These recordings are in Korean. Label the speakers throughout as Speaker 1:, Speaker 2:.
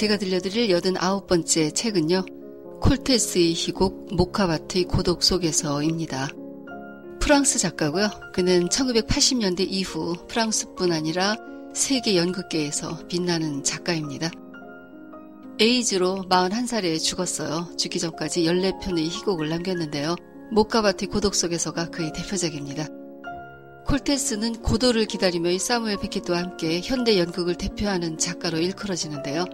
Speaker 1: 제가 들려드릴 89번째 책은요. 콜테스의 희곡 모카바트의 고독 속에서입니다. 프랑스 작가고요. 그는 1980년대 이후 프랑스뿐 아니라 세계 연극계에서 빛나는 작가입니다. 에이즈로 41살에 죽었어요. 죽기 전까지 14편의 희곡을 남겼는데요. 모카바티 고독 속에서가 그의 대표작입니다. 콜테스는 고도를 기다리며 사무엘 베켓도 함께 현대 연극을 대표하는 작가로 일컬어지는데요.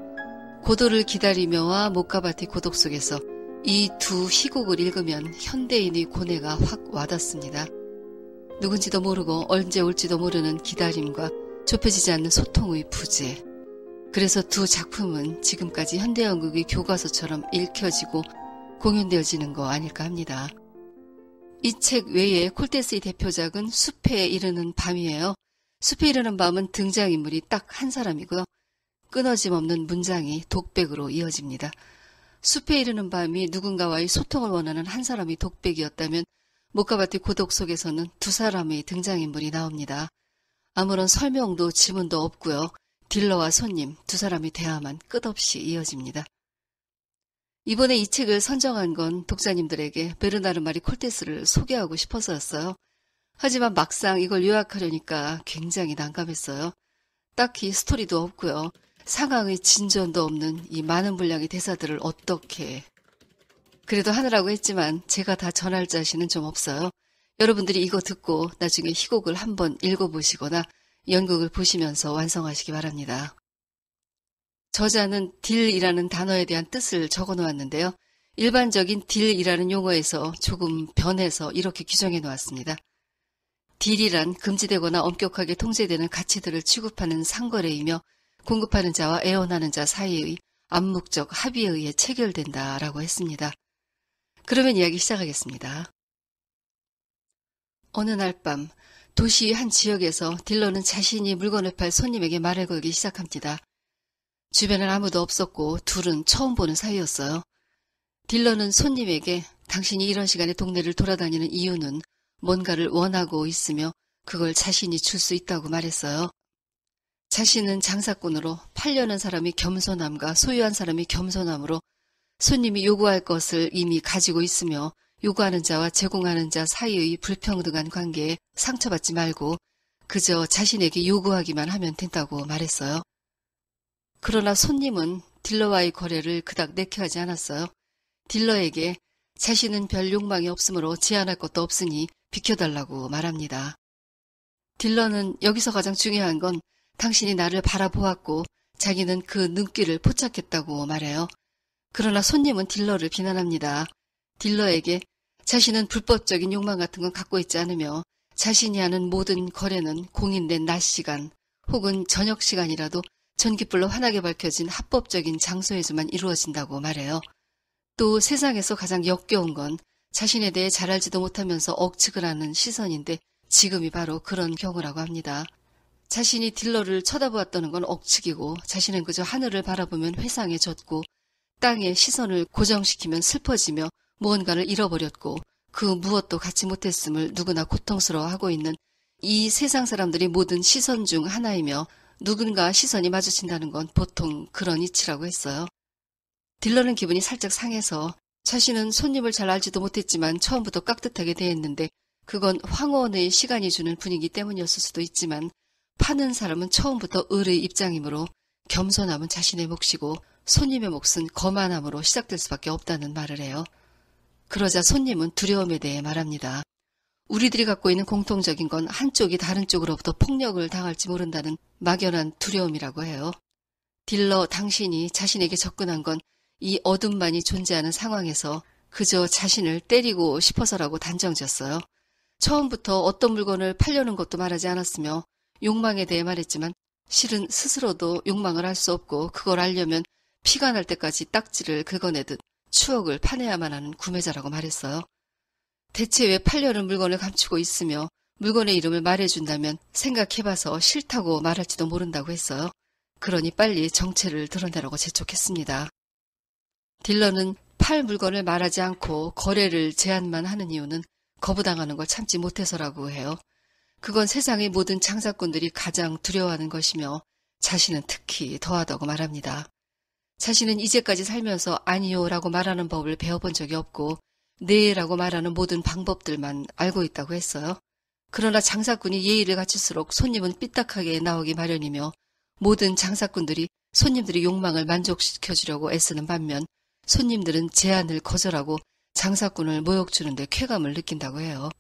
Speaker 1: 고도를 기다리며와 모카바티 고독 속에서 이 두 희곡을 읽으면 현대인의 고뇌가 확 와닿습니다. 누군지도 모르고 언제 올지도 모르는 기다림과 좁혀지지 않는 소통의 부재. 그래서 두 작품은 지금까지 현대연극의 교과서처럼 읽혀지고 공연되어지는 거 아닐까 합니다. 이 책 외에 콜테스의 대표작은 숲에 이르는 밤이에요. 숲에 이르는 밤은 등장인물이 딱 한 사람이고요. 끊어짐 없는 문장이 독백으로 이어집니다. 숲에 이르는 밤이 누군가와의 소통을 원하는 한 사람이 독백이었다면 모카바티 고독 속에서는 두 사람의 등장인물이 나옵니다. 아무런 설명도 지문도 없고요. 딜러와 손님 두 사람이 대화만 끝없이 이어집니다. 이번에 이 책을 선정한 건 독자님들에게 베르나르 마리 콜테스를 소개하고 싶어서였어요. 하지만 막상 이걸 요약하려니까 굉장히 난감했어요. 딱히 스토리도 없고요. 상황의 진전도 없는 이 많은 분량의 대사들을 어떻게 그래도 하느라고 했지만 제가 다 전할 자신은 좀 없어요. 여러분들이 이거 듣고 나중에 희곡을 한번 읽어보시거나 연극을 보시면서 완성하시기 바랍니다. 저자는 딜이라는 단어에 대한 뜻을 적어 놓았는데요. 일반적인 딜이라는 용어에서 조금 변해서 이렇게 규정해 놓았습니다. 딜이란 금지되거나 엄격하게 통제되는 가치들을 취급하는 상거래이며 공급하는 자와 애원하는 자 사이의 암묵적 합의에 의해 체결된다라고 했습니다. 그러면 이야기 시작하겠습니다. 어느 날 밤 도시의 한 지역에서 딜러는 자신이 물건을 팔 손님에게 말을 걸기 시작합니다. 주변은 아무도 없었고 둘은 처음 보는 사이였어요. 딜러는 손님에게 당신이 이런 시간에 동네를 돌아다니는 이유는 뭔가를 원하고 있으며 그걸 자신이 줄 수 있다고 말했어요. 자신은 장사꾼으로 팔려는 사람이 겸손함과 소유한 사람이 겸손함으로 손님이 요구할 것을 이미 가지고 있으며 요구하는 자와 제공하는 자 사이의 불평등한 관계에 상처받지 말고 그저 자신에게 요구하기만 하면 된다고 말했어요. 그러나 손님은 딜러와의 거래를 그닥 내켜하지 않았어요. 딜러에게 자신은 별 욕망이 없으므로 제한할 것도 없으니 비켜달라고 말합니다. 딜러는 여기서 가장 중요한 건 당신이 나를 바라보았고 자기는 그 눈길을 포착했다고 말해요. 그러나 손님은 딜러를 비난합니다. 딜러에게 자신은 불법적인 욕망 같은 건 갖고 있지 않으며 자신이 하는 모든 거래는 공인된 낮 시간 혹은 저녁 시간이라도 전기불로 환하게 밝혀진 합법적인 장소에서만 이루어진다고 말해요. 또 세상에서 가장 역겨운 건 자신에 대해 잘 알지도 못하면서 억측을 하는 시선인데 지금이 바로 그런 경우라고 합니다. 자신이 딜러를 쳐다보았다는 건 억측이고 자신은 그저 하늘을 바라보면 회상에 젖고 땅에 시선을 고정시키면 슬퍼지며 무언가를 잃어버렸고 그 무엇도 갖지 못했음을 누구나 고통스러워하고 있는 이 세상 사람들이 모든 시선 중 하나이며 누군가 시선이 마주친다는 건 보통 그런 이치라고 했어요. 딜러는 기분이 살짝 상해서 자신은 손님을 잘 알지도 못했지만 처음부터 깍듯하게 대했는데 그건 황혼의 시간이 주는 분위기 때문이었을 수도 있지만 파는 사람은 처음부터 을의 입장이므로 겸손함은 자신의 몫이고 손님의 몫은 거만함으로 시작될 수밖에 없다는 말을 해요. 그러자 손님은 두려움에 대해 말합니다. 우리들이 갖고 있는 공통적인 건 한쪽이 다른 쪽으로부터 폭력을 당할지 모른다는 막연한 두려움이라고 해요. 딜러 당신이 자신에게 접근한 건 이 어둠만이 존재하는 상황에서 그저 자신을 때리고 싶어서라고 단정지었어요. 처음부터 어떤 물건을 팔려는 것도 말하지 않았으며 욕망에 대해 말했지만 실은 스스로도 욕망을 할 수 없고 그걸 알려면 피가 날 때까지 딱지를 긁어내듯 추억을 파내야만 하는 구매자라고 말했어요. 대체 왜 팔려는 물건을 감추고 있으며 물건의 이름을 말해준다면 생각해봐서 싫다고 말할지도 모른다고 했어요. 그러니 빨리 정체를 드러내라고 재촉했습니다. 딜러는 팔 물건을 말하지 않고 거래를 제한만 하는 이유는 거부당하는 걸 참지 못해서라고 해요. 그건 세상의 모든 창사꾼들이 가장 두려워하는 것이며 자신은 특히 더하다고 말합니다. 자신은 이제까지 살면서 아니요라고 말하는 법을 배워본 적이 없고 네라고 말하는 모든 방법들만 알고 있다고 했어요. 그러나 장사꾼이 예의를 갖출수록 손님은 삐딱하게 나오기 마련이며 모든 장사꾼들이 손님들의 욕망을 만족시켜 주려고 애쓰는 반면 손님들은 제안을 거절하고 장사꾼을 모욕 주는데 쾌감을 느낀다고 해요.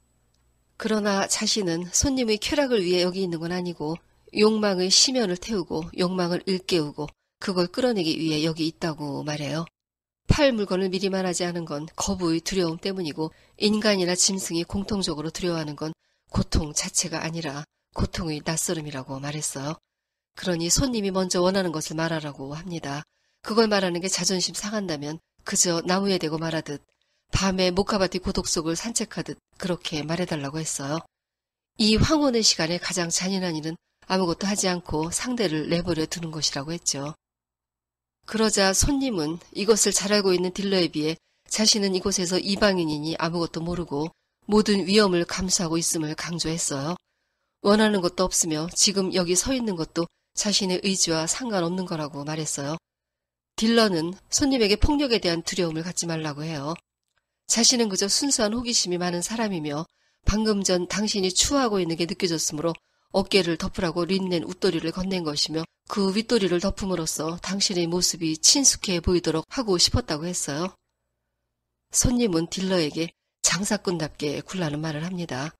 Speaker 1: 그러나 자신은 손님의 쾌락을 위해 여기 있는 건 아니고 욕망의 심연을 태우고 욕망을 일깨우고 그걸 끌어내기 위해 여기 있다고 말해요. 팔 물건을 미리 말하지 않은 건 거부의 두려움 때문이고 인간이나 짐승이 공통적으로 두려워하는 건 고통 자체가 아니라 고통의 낯설음이라고 말했어요. 그러니 손님이 먼저 원하는 것을 말하라고 합니다. 그걸 말하는 게 자존심 상한다면 그저 나무에 대고 말하듯 밤에 모카바티 고독 속을 산책하듯 그렇게 말해달라고 했어요. 이 황혼의 시간에 가장 잔인한 일은 아무것도 하지 않고 상대를 내버려 두는 것이라고 했죠. 그러자 손님은 이것을 잘 알고 있는 딜러에 비해 자신은 이곳에서 이방인이니 아무것도 모르고 모든 위험을 감수하고 있음을 강조했어요. 원하는 것도 없으며 지금 여기 서 있는 것도 자신의 의지와 상관없는 거라고 말했어요. 딜러는 손님에게 폭력에 대한 두려움을 갖지 말라고 해요. 자신은 그저 순수한 호기심이 많은 사람이며 방금 전 당신이 추하고 있는 게 느껴졌으므로 어깨를 덮으라고 린넨 웃도리를 건넨 것이며 그 윗도리를 덮음으로써 당신의 모습이 친숙해 보이도록 하고 싶었다고 했어요. 손님은 딜러에게 장사꾼답게 굴라는 말을 합니다.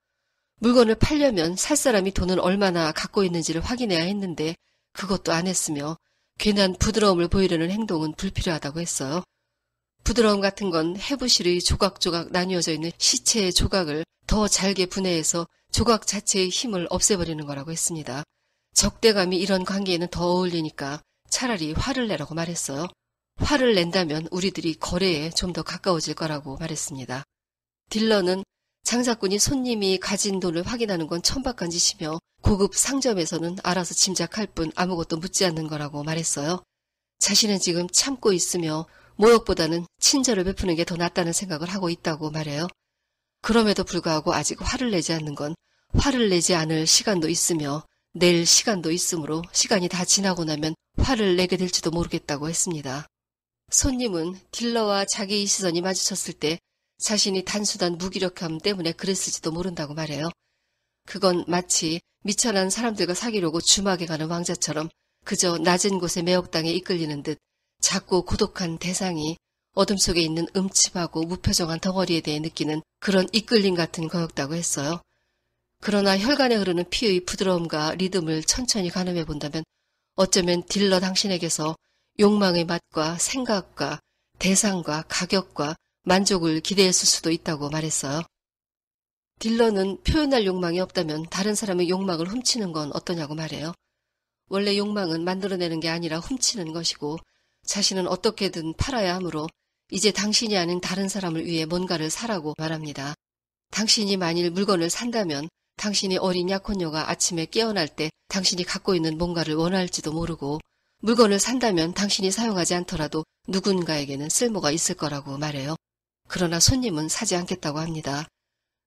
Speaker 1: 물건을 팔려면 살 사람이 돈을 얼마나 갖고 있는지를 확인해야 했는데 그것도 안 했으며 괜한 부드러움을 보이려는 행동은 불필요하다고 했어요. 부드러움 같은 건 해부실의 조각조각 나뉘어져 있는 시체의 조각을 더 잘게 분해해서 조각 자체의 힘을 없애버리는 거라고 했습니다. 적대감이 이런 관계에는 더 어울리니까 차라리 화를 내라고 말했어요. 화를 낸다면 우리들이 거래에 좀 더 가까워질 거라고 말했습니다. 딜러는 장사꾼이 손님이 가진 돈을 확인하는 건 천박한 짓이며 고급 상점에서는 알아서 짐작할 뿐 아무것도 묻지 않는 거라고 말했어요. 자신은 지금 참고 있으며 모욕보다는 친절을 베푸는 게 더 낫다는 생각을 하고 있다고 말해요. 그럼에도 불구하고 아직 화를 내지 않는 건 화를 내지 않을 시간도 있으며 낼 시간도 있으므로 시간이 다 지나고 나면 화를 내게 될지도 모르겠다고 했습니다. 손님은 딜러와 자기 시선이 마주쳤을 때 자신이 단순한 무기력함 때문에 그랬을지도 모른다고 말해요. 그건 마치 미천한 사람들과 사귀려고 주막에 가는 왕자처럼 그저 낮은 곳의 매혹당에 이끌리는 듯 작고 고독한 대상이 어둠 속에 있는 음침하고 무표정한 덩어리에 대해 느끼는 그런 이끌림 같은 거였다고 했어요. 그러나 혈관에 흐르는 피의 부드러움과 리듬을 천천히 가늠해 본다면 어쩌면 딜러 당신에게서 욕망의 맛과 생각과 대상과 가격과 만족을 기대했을 수도 있다고 말했어요. 딜러는 표현할 욕망이 없다면 다른 사람의 욕망을 훔치는 건 어떠냐고 말해요. 원래 욕망은 만들어내는 게 아니라 훔치는 것이고 자신은 어떻게든 팔아야 하므로 이제 당신이 아닌 다른 사람을 위해 뭔가를 사라고 말합니다. 당신이 만일 물건을 산다면 당신이 어린 약혼녀가 아침에 깨어날 때 당신이 갖고 있는 뭔가를 원할지도 모르고 물건을 산다면 당신이 사용하지 않더라도 누군가에게는 쓸모가 있을 거라고 말해요. 그러나 손님은 사지 않겠다고 합니다.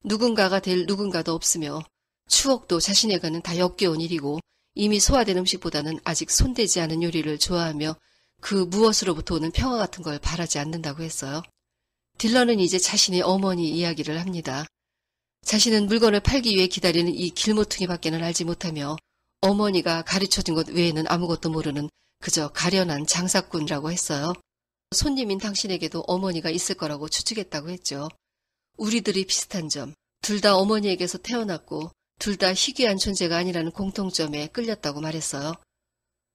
Speaker 1: 누군가가 될 누군가도 없으며 추억도 자신에게는 다 엮여온 일이고 이미 소화된 음식보다는 아직 손대지 않은 요리를 좋아하며 그 무엇으로부터 오는 평화 같은 걸 바라지 않는다고 했어요. 딜러는 이제 자신의 어머니 이야기를 합니다. 자신은 물건을 팔기 위해 기다리는 이 길모퉁이 밖에는 알지 못하며 어머니가 가르쳐준 것 외에는 아무것도 모르는 그저 가련한 장사꾼이라고 했어요. 손님인 당신에게도 어머니가 있을 거라고 추측했다고 했죠. 우리들이 비슷한 점, 둘 다 어머니에게서 태어났고 둘 다 희귀한 존재가 아니라는 공통점에 끌렸다고 말했어요.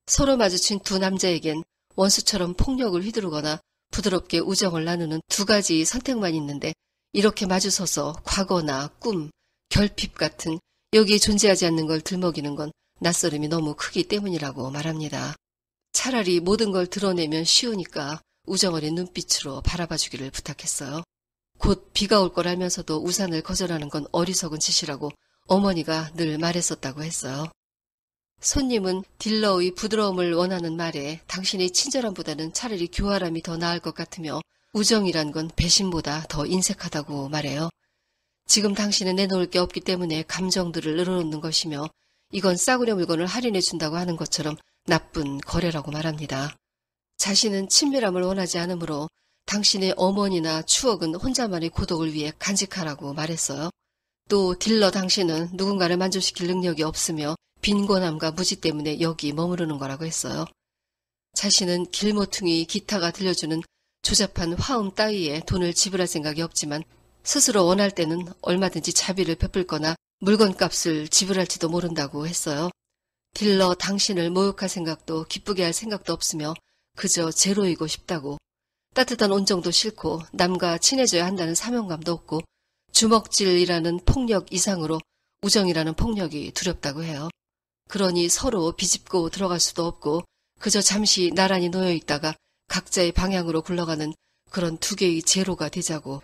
Speaker 1: 서로 마주친 두 남자에겐 원수처럼 폭력을 휘두르거나 부드럽게 우정을 나누는 두 가지 선택만 있는데 이렇게 마주서서 과거나 꿈, 결핍 같은 여기에 존재하지 않는 걸 들먹이는 건 낯설음이 너무 크기 때문이라고 말합니다. 차라리 모든 걸 드러내면 쉬우니까 우정어린 눈빛으로 바라봐 주기를 부탁했어요. 곧 비가 올 거라면서도 우산을 거절하는 건 어리석은 짓이라고 어머니가 늘 말했었다고 했어요. 손님은 딜러의 부드러움을 원하는 말에 당신의 친절함보다는 차라리 교활함이 더 나을 것 같으며 우정이란 건 배신보다 더 인색하다고 말해요. 지금 당신은 내놓을 게 없기 때문에 감정들을 늘어놓는 것이며 이건 싸구려 물건을 할인해 준다고 하는 것처럼 나쁜 거래라고 말합니다. 자신은 친밀함을 원하지 않으므로 당신의 어머니나 추억은 혼자만의 고독을 위해 간직하라고 말했어요. 또 딜러 당신은 누군가를 만족시킬 능력이 없으며 빈곤함과 무지 때문에 여기 머무르는 거라고 했어요. 자신은 길모퉁이 기타가 들려주는 조잡한 화음 따위에 돈을 지불할 생각이 없지만 스스로 원할 때는 얼마든지 자비를 베풀 거나 물건값을 지불할지도 모른다고 했어요. 딜러 당신을 모욕할 생각도 기쁘게 할 생각도 없으며 그저 제로이고 싶다고 따뜻한 온정도 싫고 남과 친해져야 한다는 사명감도 없고 주먹질이라는 폭력 이상으로 우정이라는 폭력이 두렵다고 해요. 그러니 서로 비집고 들어갈 수도 없고 그저 잠시 나란히 놓여 있다가 각자의 방향으로 굴러가는 그런 두 개의 제로가 되자고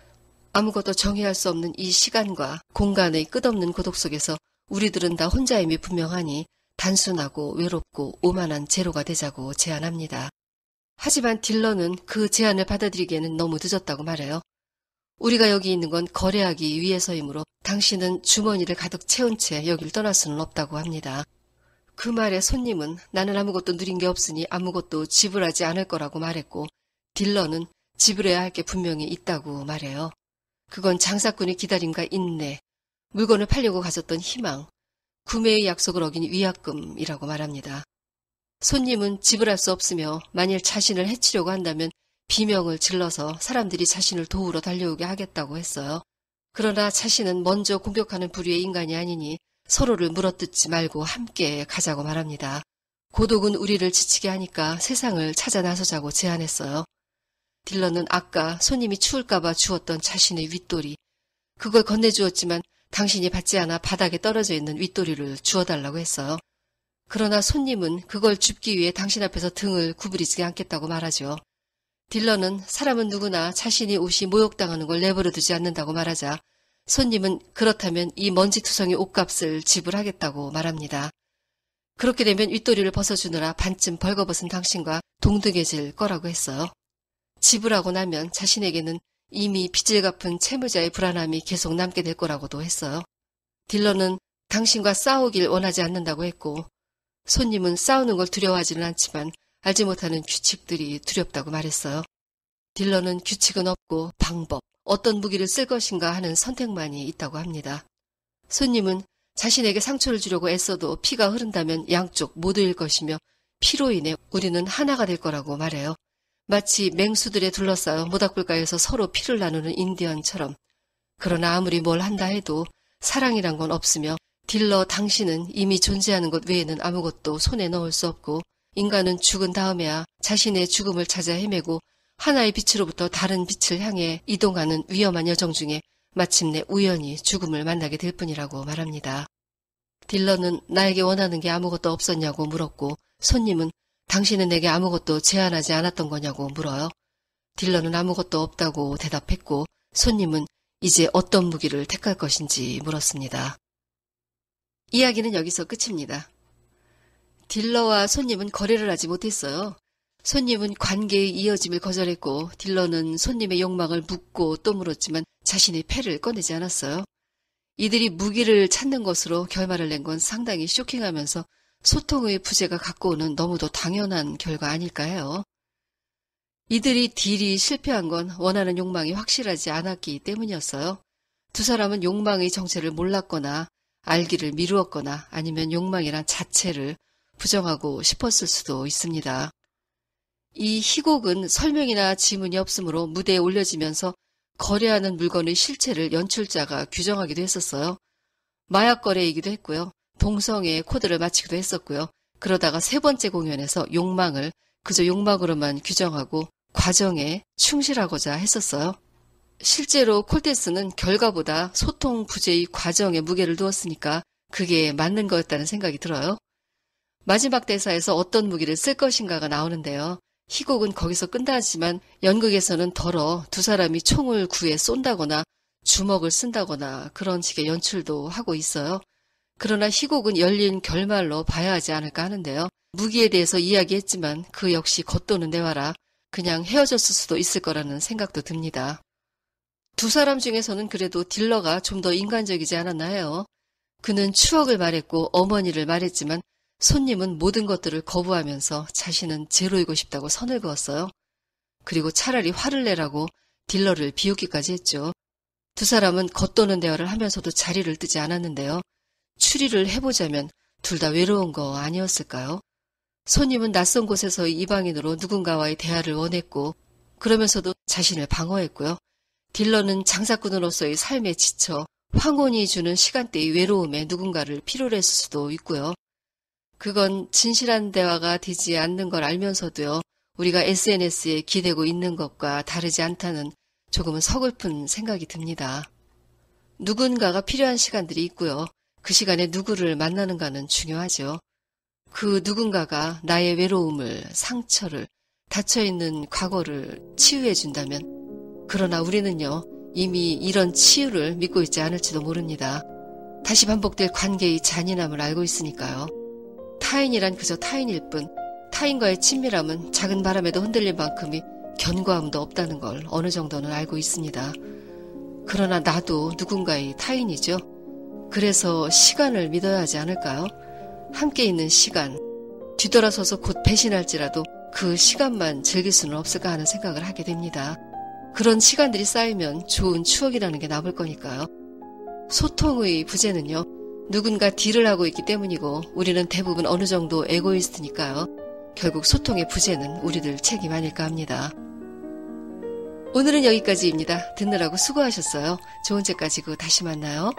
Speaker 1: 아무것도 정의할 수 없는 이 시간과 공간의 끝없는 고독 속에서 우리들은 다 혼자임이 분명하니 단순하고 외롭고 오만한 제로가 되자고 제안합니다. 하지만 딜런은 그 제안을 받아들이기에는 너무 늦었다고 말해요. 우리가 여기 있는 건 거래하기 위해서이므로 당신은 주머니를 가득 채운 채 여길 떠날 수는 없다고 합니다. 그 말에 손님은 나는 아무것도 누린 게 없으니 아무것도 지불하지 않을 거라고 말했고 딜러는 지불해야 할 게 분명히 있다고 말해요. 그건 장사꾼의 기다림과 인내, 물건을 팔려고 가졌던 희망, 구매의 약속을 어긴 위약금이라고 말합니다. 손님은 지불할 수 없으며 만일 자신을 해치려고 한다면 비명을 질러서 사람들이 자신을 도우러 달려오게 하겠다고 했어요. 그러나 자신은 먼저 공격하는 부류의 인간이 아니니 서로를 물어뜯지 말고 함께 가자고 말합니다. 고독은 우리를 지치게 하니까 세상을 찾아 나서자고 제안했어요. 딜런은 아까 손님이 추울까봐 주었던 자신의 윗돌이 그걸 건네주었지만 당신이 받지 않아 바닥에 떨어져 있는 윗돌이를 주어달라고 했어요. 그러나 손님은 그걸 줍기 위해 당신 앞에서 등을 구부리지 않겠다고 말하죠. 딜러는 사람은 누구나 자신이 옷이 모욕당하는 걸 내버려두지 않는다고 말하자 손님은 그렇다면 이 먼지투성이 옷값을 지불하겠다고 말합니다. 그렇게 되면 윗도리를 벗어주느라 반쯤 벌거벗은 당신과 동등해질 거라고 했어요. 지불하고 나면 자신에게는 이미 빚을 갚은 채무자의 불안함이 계속 남게 될 거라고도 했어요. 딜러는 당신과 싸우길 원하지 않는다고 했고 손님은 싸우는 걸 두려워하지는 않지만 알지 못하는 규칙들이 두렵다고 말했어요. 딜러는 규칙은 없고 방법, 어떤 무기를 쓸 것인가 하는 선택만이 있다고 합니다. 손님은 자신에게 상처를 주려고 애써도 피가 흐른다면 양쪽 모두일 것이며 피로 인해 우리는 하나가 될 거라고 말해요. 마치 맹수들에 둘러싸여 모닥불가에서 서로 피를 나누는 인디언처럼. 그러나 아무리 뭘 한다 해도 사랑이란 건 없으며 딜러 당신은 이미 존재하는 것 외에는 아무것도 손에 넣을 수 없고 인간은 죽은 다음에야 자신의 죽음을 찾아 헤매고 하나의 빛으로부터 다른 빛을 향해 이동하는 위험한 여정 중에 마침내 우연히 죽음을 만나게 될 뿐이라고 말합니다. 딜러는 나에게 원하는 게 아무것도 없었냐고 물었고 손님은 당신은 내게 아무것도 제안하지 않았던 거냐고 물어요. 딜러는 아무것도 없다고 대답했고 손님은 이제 어떤 무기를 택할 것인지 물었습니다. 이야기는 여기서 끝입니다. 딜러와 손님은 거래를 하지 못했어요. 손님은 관계의 이어짐을 거절했고 딜러는 손님의 욕망을 묻고 또 물었지만 자신의 패를 꺼내지 않았어요. 이들이 무기를 찾는 것으로 결말을 낸 건 상당히 쇼킹하면서 소통의 부재가 갖고 오는 너무도 당연한 결과 아닐까 요 이들이 딜이 실패한 건 원하는 욕망이 확실하지 않았기 때문이었어요. 두 사람은 욕망의 정체를 몰랐거나 알기를 미루었거나 아니면 욕망이란 자체를 부정하고 싶었을 수도 있습니다. 이 희곡은 설명이나 지문이 없으므로 무대에 올려지면서 거래하는 물건의 실체를 연출자가 규정하기도 했었어요. 마약 거래이기도 했고요. 동성애의 코드를 맞히기도 했었고요. 그러다가 세 번째 공연에서 욕망을 그저 욕망으로만 규정하고 과정에 충실하고자 했었어요. 실제로 콜테스는 결과보다 소통 부재의 과정에 무게를 두었으니까 그게 맞는 거였다는 생각이 들어요. 마지막 대사에서 어떤 무기를 쓸 것인가가 나오는데요. 희곡은 거기서 끝나지만 연극에서는 덜어 두 사람이 총을 구해 쏜다거나 주먹을 쓴다거나 그런 식의 연출도 하고 있어요. 그러나 희곡은 열린 결말로 봐야 하지 않을까 하는데요. 무기에 대해서 이야기했지만 그 역시 겉도는 내와라 그냥 헤어졌을 수도 있을 거라는 생각도 듭니다. 두 사람 중에서는 그래도 딜러가 좀 더 인간적이지 않았나 해요. 그는 추억을 말했고 어머니를 말했지만 손님은 모든 것들을 거부하면서 자신은 제로이고 싶다고 선을 그었어요. 그리고 차라리 화를 내라고 딜러를 비웃기까지 했죠. 두 사람은 겉도는 대화를 하면서도 자리를 뜨지 않았는데요. 추리를 해보자면 둘 다 외로운 거 아니었을까요? 손님은 낯선 곳에서 이방인으로 누군가와의 대화를 원했고, 그러면서도 자신을 방어했고요. 딜러는 장사꾼으로서의 삶에 지쳐 황혼이 주는 시간대의 외로움에 누군가를 피요로 했을 수도 있고요. 그건 진실한 대화가 되지 않는 걸 알면서도요. 우리가 SNS에 기대고 있는 것과 다르지 않다는 조금은 서글픈 생각이 듭니다. 누군가가 필요한 시간들이 있고요. 그 시간에 누구를 만나는가는 중요하죠. 그 누군가가 나의 외로움을, 상처를, 닫혀있는 과거를 치유해준다면, 그러나 우리는요, 이미 이런 치유를 믿고 있지 않을지도 모릅니다. 다시 반복될 관계의 잔인함을 알고 있으니까요. 타인이란 그저 타인일 뿐 타인과의 친밀함은 작은 바람에도 흔들릴 만큼이 견고함도 없다는 걸 어느 정도는 알고 있습니다. 그러나 나도 누군가의 타인이죠. 그래서 시간을 믿어야 하지 않을까요? 함께 있는 시간, 뒤돌아서서 곧 배신할지라도 그 시간만 즐길 수는 없을까 하는 생각을 하게 됩니다. 그런 시간들이 쌓이면 좋은 추억이라는 게 남을 거니까요. 소통의 부재는요, 누군가 딜을 하고 있기 때문이고 우리는 대부분 어느 정도 에고이스트니까요. 결국 소통의 부재는 우리들 책임 아닐까 합니다. 오늘은 여기까지입니다. 듣느라고 수고하셨어요. 좋은 책 가지고 다시 만나요.